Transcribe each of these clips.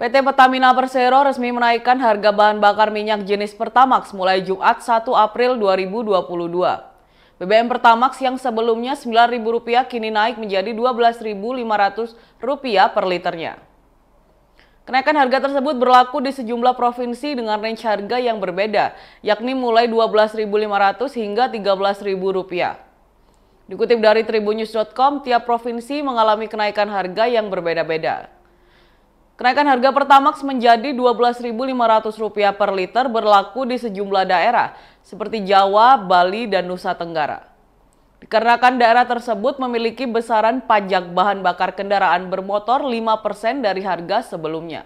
PT Pertamina Persero resmi menaikkan harga bahan bakar minyak jenis Pertamax mulai Jumat 1 April 2022. BBM Pertamax yang sebelumnya Rp9.000 kini naik menjadi Rp12.500 per liternya. Kenaikan harga tersebut berlaku di sejumlah provinsi dengan range harga yang berbeda, yakni mulai Rp12.500 hingga Rp13.000. Dikutip dari tribunews.com, tiap provinsi mengalami kenaikan harga yang berbeda-beda. Kenaikan harga Pertamax menjadi Rp12.500 per liter berlaku di sejumlah daerah seperti Jawa, Bali, dan Nusa Tenggara. Dikarenakan daerah tersebut memiliki besaran pajak bahan bakar kendaraan bermotor 5% dari harga sebelumnya.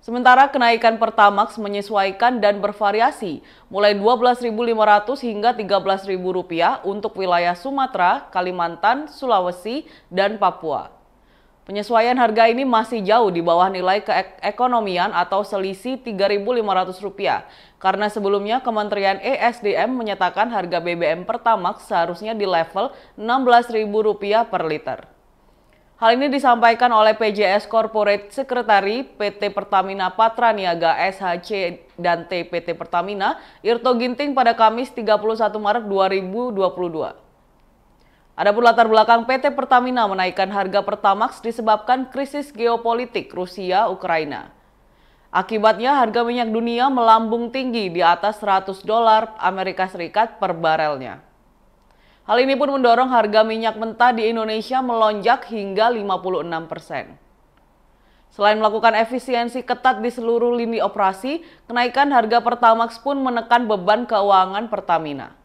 Sementara kenaikan Pertamax menyesuaikan dan bervariasi mulai Rp12.500 hingga Rp13.000 untuk wilayah Sumatera, Kalimantan, Sulawesi, dan Papua. Penyesuaian harga ini masih jauh di bawah nilai keekonomian atau selisih Rp3.500 karena sebelumnya Kementerian ESDM menyatakan harga BBM Pertamax seharusnya di level Rp16.000 per liter. Hal ini disampaikan oleh PJS Corporate Sekretari PT Pertamina Patraniaga SHC dan TPT Pertamina, Irto Ginting pada Kamis 31 Maret 2022. Adapun latar belakang PT Pertamina menaikkan harga Pertamax disebabkan krisis geopolitik Rusia-Ukraina. Akibatnya harga minyak dunia melambung tinggi di atas 100 dolar Amerika Serikat per barelnya. Hal ini pun mendorong harga minyak mentah di Indonesia melonjak hingga 56 persen. Selain melakukan efisiensi ketat di seluruh lini operasi, kenaikan harga Pertamax pun menekan beban keuangan Pertamina.